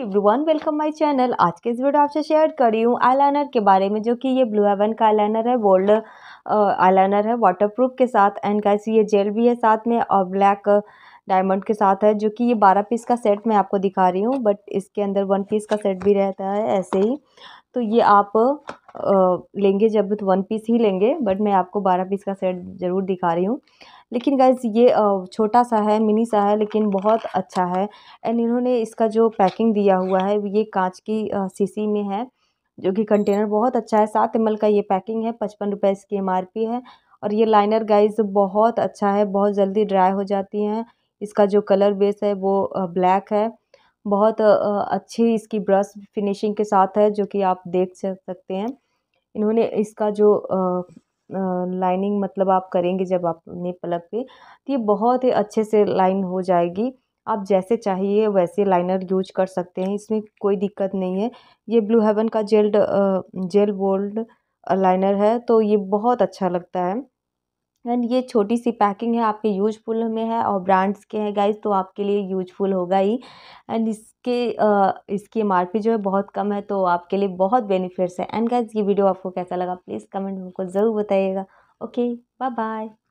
everyone welcome my channel आज के इस वीडियो आपसे शेयर कर रही हूँ आईलाइनर के बारे में जो कि ये ब्लू हेवन का आईलाइनर है वोल्ड आईलाइनर है वाटरप्रूफ के साथ एंड गाइस ये जेल भी है साथ में और ब्लैक डायमंड के साथ है जो कि ये बारह पीस का सेट मैं आपको दिखा रही हूँ बट इसके अंदर वन पीस का सेट भी रहता है ऐसे ही तो ये आप लेंगे जब तो वन पीस ही लेंगे बट मैं आपको बारह पीस का सेट ज़रूर दिखा रही हूँ लेकिन गाइज ये छोटा सा है मिनी सा है लेकिन बहुत अच्छा है एंड इन्होंने इसका जो पैकिंग दिया हुआ है ये कांच की सीसी में है जो कि कंटेनर बहुत अच्छा है सात एम का ये पैकिंग है पचपन रुपये इसकी एम है और ये लाइनर गाइज बहुत अच्छा है बहुत जल्दी ड्राई हो जाती हैं इसका जो कलर बेस है वो ब्लैक है बहुत अच्छी इसकी ब्रश फिनिशिंग के साथ है जो कि आप देख सकते हैं इन्होंने इसका जो लाइनिंग मतलब आप करेंगे जब आपने पलक पे तो ये बहुत ही अच्छे से लाइन हो जाएगी आप जैसे चाहिए वैसे लाइनर यूज कर सकते हैं इसमें कोई दिक्कत नहीं है ये ब्लू हेवन का जेल्ड जेल बोल्ड लाइनर है तो ये बहुत अच्छा लगता है एंड ये छोटी सी पैकिंग है आपके यूजफुल में है और ब्रांड्स के हैं गाइज तो आपके लिए यूजफुल होगा ही एंड इसके इसकी एम जो है बहुत कम है तो आपके लिए बहुत बेनिफिट्स है एंड गाइज ये वीडियो आपको कैसा लगा प्लीज़ कमेंट हमको ज़रूर बताइएगा ओके बाय बाय